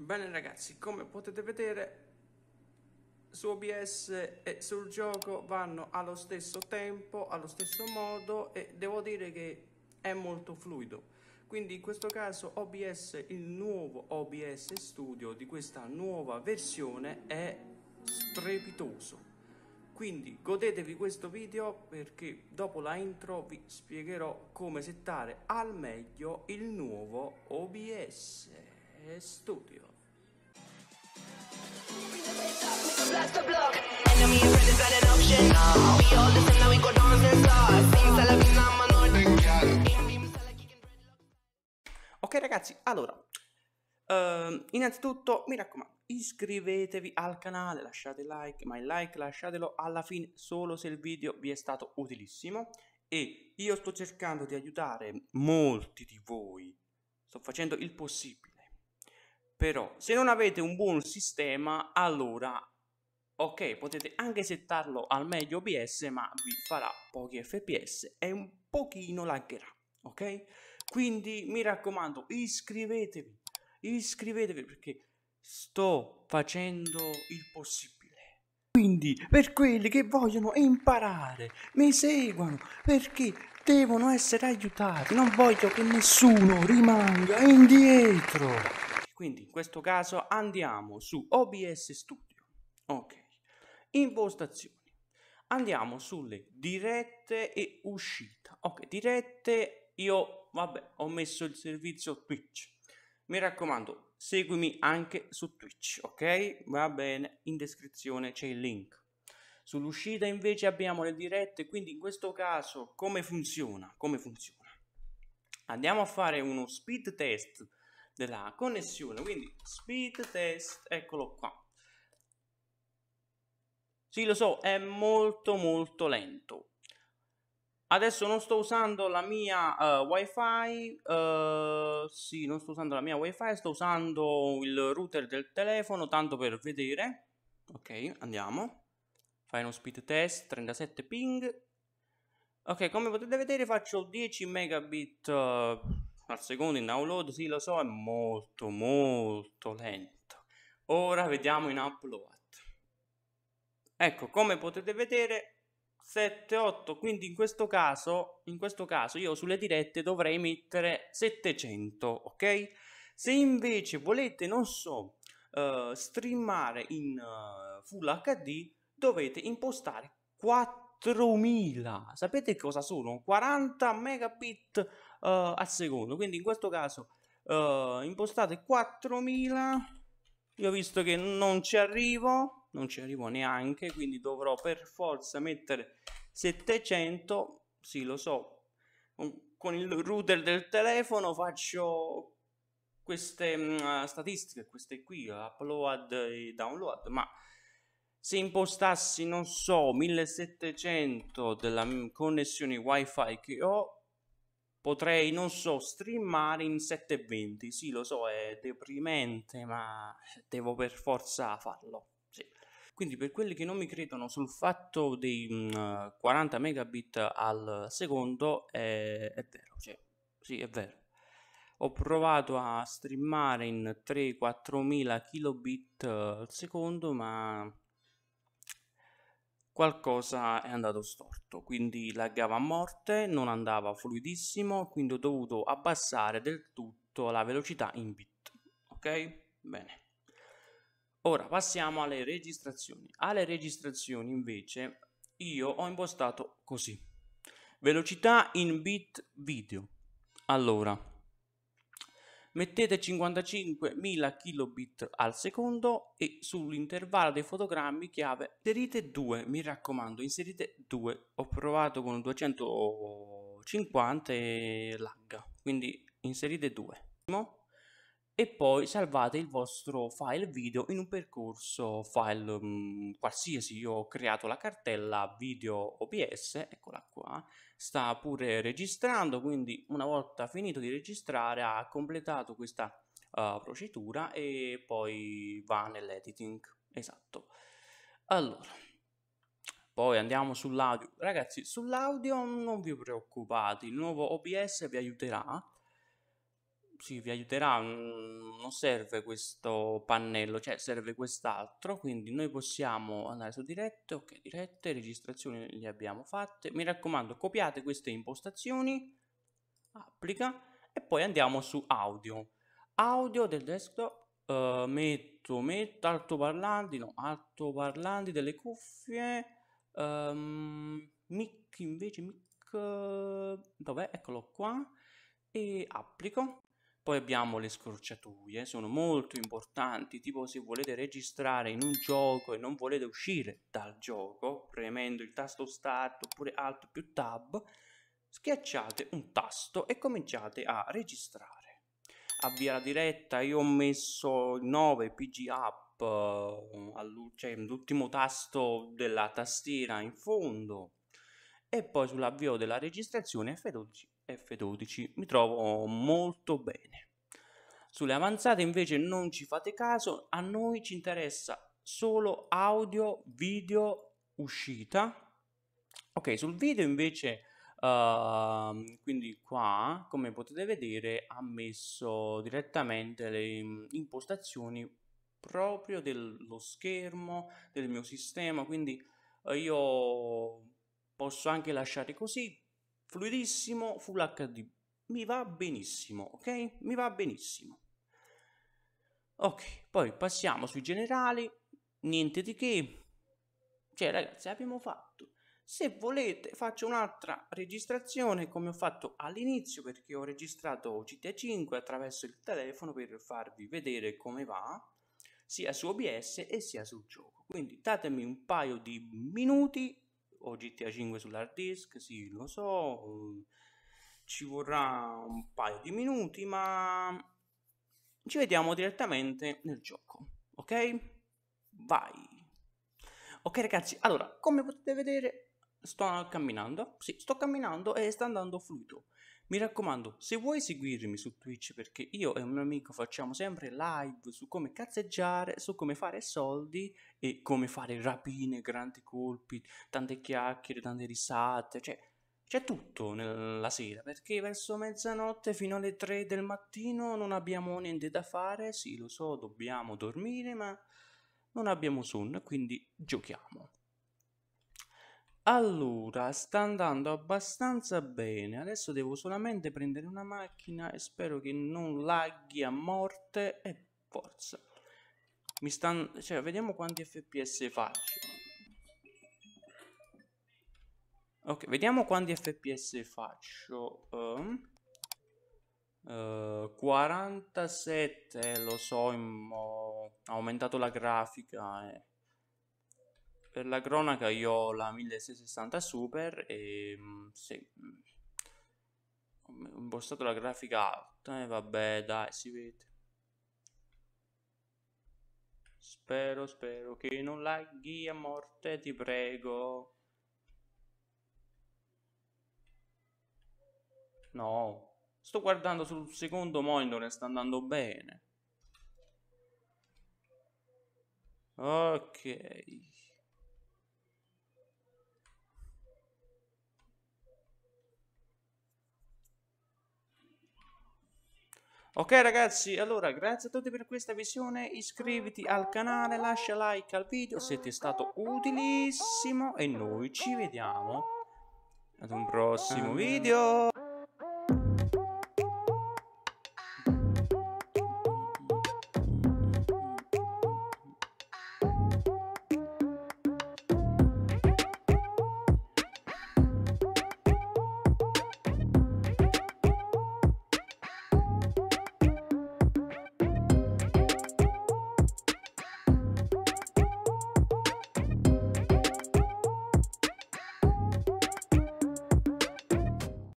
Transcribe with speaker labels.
Speaker 1: Bene ragazzi, come potete vedere su OBS e sul gioco vanno allo stesso tempo, allo stesso modo e devo dire che è molto fluido. Quindi in questo caso OBS, il nuovo OBS Studio di questa nuova versione è strepitoso. Quindi godetevi questo video perché dopo la intro vi spiegherò come settare al meglio il nuovo OBS. Studio. Ok ragazzi, allora, uh, innanzitutto mi raccomando, iscrivetevi al canale, lasciate like, ma il like lasciatelo alla fine solo se il video vi è stato utilissimo e io sto cercando di aiutare molti di voi, sto facendo il possibile però se non avete un buon sistema, allora ok, potete anche settarlo al meglio OBS, ma vi farà pochi FPS e un pochino laggerà, ok? Quindi mi raccomando, iscrivetevi, iscrivetevi perché sto facendo il possibile. Quindi, per quelli che vogliono imparare, mi seguono perché devono essere aiutati, non voglio che nessuno rimanga indietro. Quindi in questo caso andiamo su OBS Studio. Ok. Impostazioni. Andiamo sulle dirette e uscita. Ok, dirette io vabbè, ho messo il servizio Twitch. Mi raccomando, seguimi anche su Twitch, ok? Va bene, in descrizione c'è il link. Sull'uscita invece abbiamo le dirette, quindi in questo caso come funziona? Come funziona? Andiamo a fare uno speed test della connessione. Quindi speed test, eccolo qua. Sì, lo so, è molto molto lento. Adesso non sto usando la mia uh, wifi, uh, sì, non sto usando la mia wifi, sto usando il router del telefono, tanto per vedere. Ok, andiamo. Fai uno speed test, 37 ping. Ok, come potete vedere faccio 10 megabit uh, al secondo in download, sì lo so, è molto molto lento. Ora vediamo in upload. Ecco, come potete vedere 7 8, quindi in questo caso, in questo caso io sulle dirette dovrei mettere 700, ok? Se invece volete, non so, uh, streamare in uh, Full HD, dovete impostare 4000. Sapete cosa sono? 40 megabit uh, al secondo. Quindi in questo caso uh, impostate 4000. Io visto che non ci arrivo, non ci arrivo neanche, quindi dovrò per forza mettere 700. Sì, lo so. Con il router del telefono faccio queste mh, mm, statistiche, queste qui, upload e download, ma se impostassi, non so, 1700 della mm, connessione wifi che ho, potrei, non so, streamare in 720. Sì, lo so, è deprimente, ma devo per forza farlo. Sì. Quindi per quelli che non mi credono sul fatto dei mh, mm, 40 megabit al secondo, è, è vero, cioè, sì, è vero. Ho provato a streamare in 3-4 kilobit al secondo, ma qualcosa è andato storto, quindi laggava a morte, non andava fluidissimo, quindi ho dovuto abbassare del tutto la velocità in bit. Ok? Bene. Ora passiamo alle registrazioni. Alle registrazioni invece io ho impostato così. Velocità in bit video. Allora, mettete 55.000 kilobit al secondo e sull'intervallo dei fotogrammi chiave inserite 2, mi raccomando inserite 2, ho provato con 250 e lagga, quindi inserite 2 e poi salvate il vostro file video in un percorso file um, qualsiasi. Io ho creato la cartella video OBS, eccola qua, sta pure registrando, quindi una volta finito di registrare ha completato questa uh, procedura e poi va nell'editing. Esatto. Allora, poi andiamo sull'audio. Ragazzi, sull'audio non vi preoccupate, il nuovo OBS vi aiuterà sì, vi aiuterà, non serve questo pannello, cioè serve quest'altro, quindi noi possiamo andare su dirette, ok, dirette, registrazioni le abbiamo fatte, mi raccomando copiate queste impostazioni, applica e poi andiamo su audio, audio del desktop, uh, metto, metto altoparlanti, no, altoparlanti delle cuffie, um, mic invece, mic, dov'è? Eccolo qua e applico poi abbiamo le scorciatoie, sono molto importanti, tipo se volete registrare in un gioco e non volete uscire dal gioco, premendo il tasto start oppure alt più tab, schiacciate un tasto e cominciate a registrare. Avvia la diretta, io ho messo il 9 PG up, eh, cioè l'ultimo tasto della tastiera in fondo e poi sull'avvio della registrazione F12, F12 mi trovo molto bene. Sulle avanzate invece non ci fate caso, a noi ci interessa solo audio, video, uscita. Ok, sul video invece, uh, quindi qua, come potete vedere, ha messo direttamente le mm, impostazioni proprio dello schermo, del mio sistema, quindi eh, io posso anche lasciare così, fluidissimo, full HD, mi va benissimo, ok? Mi va benissimo. Ok, poi passiamo sui generali, niente di che, cioè ragazzi abbiamo fatto. Se volete faccio un'altra registrazione come ho fatto all'inizio perché ho registrato GTA 5 attraverso il telefono per farvi vedere come va sia su OBS e sia sul gioco. Quindi datemi un paio di minuti o GTA 5 sull'hard disk, sì lo so, mm, ci vorrà un paio di minuti, ma ci vediamo direttamente nel gioco, ok? Vai! Ok ragazzi, allora, come potete vedere sto camminando, sì, sto camminando e sta andando fluido. Mi raccomando, se vuoi seguirmi su Twitch perché io e un mio amico facciamo sempre live su come cazzeggiare, su come fare soldi e come fare rapine, grandi colpi, tante chiacchiere, tante risate, cioè c'è tutto nella sera perché verso mezzanotte fino alle 3 del mattino non abbiamo niente da fare, sì lo so, dobbiamo dormire ma non abbiamo sonno, quindi giochiamo. Allora, sta andando abbastanza bene. Adesso devo solamente prendere una macchina e spero che non laghi a morte e forza. Mi stanno... Cioè, vediamo quanti FPS faccio. Ok, vediamo quanti FPS faccio. Um, uh, 47, lo so, ho aumentato la grafica. Eh per la cronaca io ho la 1660 Super e mm, sì, mm, ho impostato la grafica alta e eh, vabbè dai si vede. Spero, spero che non laghi a morte, ti prego. No, sto guardando sul secondo monitor e sta andando bene. Ok. Ok ragazzi, allora grazie a tutti per questa visione, iscriviti al canale, lascia like al video se ti è stato utilissimo e noi ci vediamo ad un prossimo video.